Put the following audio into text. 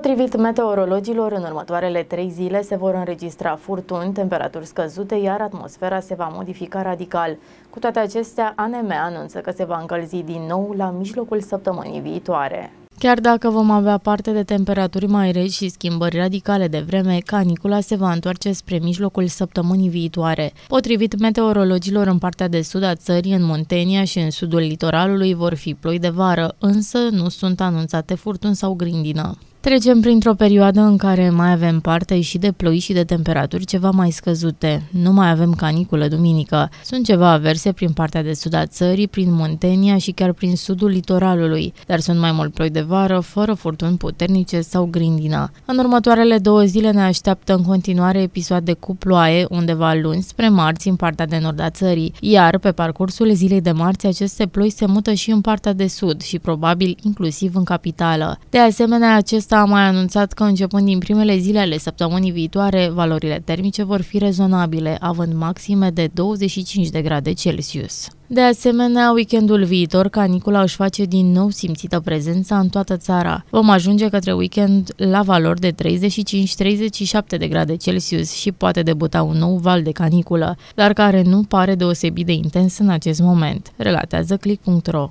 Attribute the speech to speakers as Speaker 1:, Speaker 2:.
Speaker 1: Potrivit meteorologilor, în următoarele trei zile se vor înregistra furtuni, temperaturi scăzute, iar atmosfera se va modifica radical. Cu toate acestea, ANM anunță că se va încălzi din nou la mijlocul săptămânii viitoare. Chiar dacă vom avea parte de temperaturi mai reci și schimbări radicale de vreme, canicula se va întoarce spre mijlocul săptămânii viitoare. Potrivit meteorologilor în partea de sud a țării, în Muntenia și în sudul litoralului vor fi ploi de vară, însă nu sunt anunțate furtuni sau grindină. Trecem printr-o perioadă în care mai avem parte și de ploi și de temperaturi ceva mai scăzute. Nu mai avem caniculă duminică. Sunt ceva averse prin partea de sud a țării, prin Muntenia și chiar prin sudul litoralului, dar sunt mai mult ploi de vară, fără furtuni puternice sau grindină. În următoarele două zile ne așteaptă în continuare episoade cu ploaie, undeva luni spre marți în partea de nord a țării, iar pe parcursul zilei de marți aceste ploi se mută și în partea de sud și probabil inclusiv în capitală. De asemenea, acesta a mai anunțat că începând din primele zile ale săptămânii viitoare, valorile termice vor fi rezonabile, având maxime de 25 de grade Celsius. De asemenea, weekendul viitor, canicula își face din nou simțită prezența în toată țara. Vom ajunge către weekend la valori de 35-37 de grade Celsius și poate debuta un nou val de caniculă, dar care nu pare deosebit de intens în acest moment, relatează click.ro.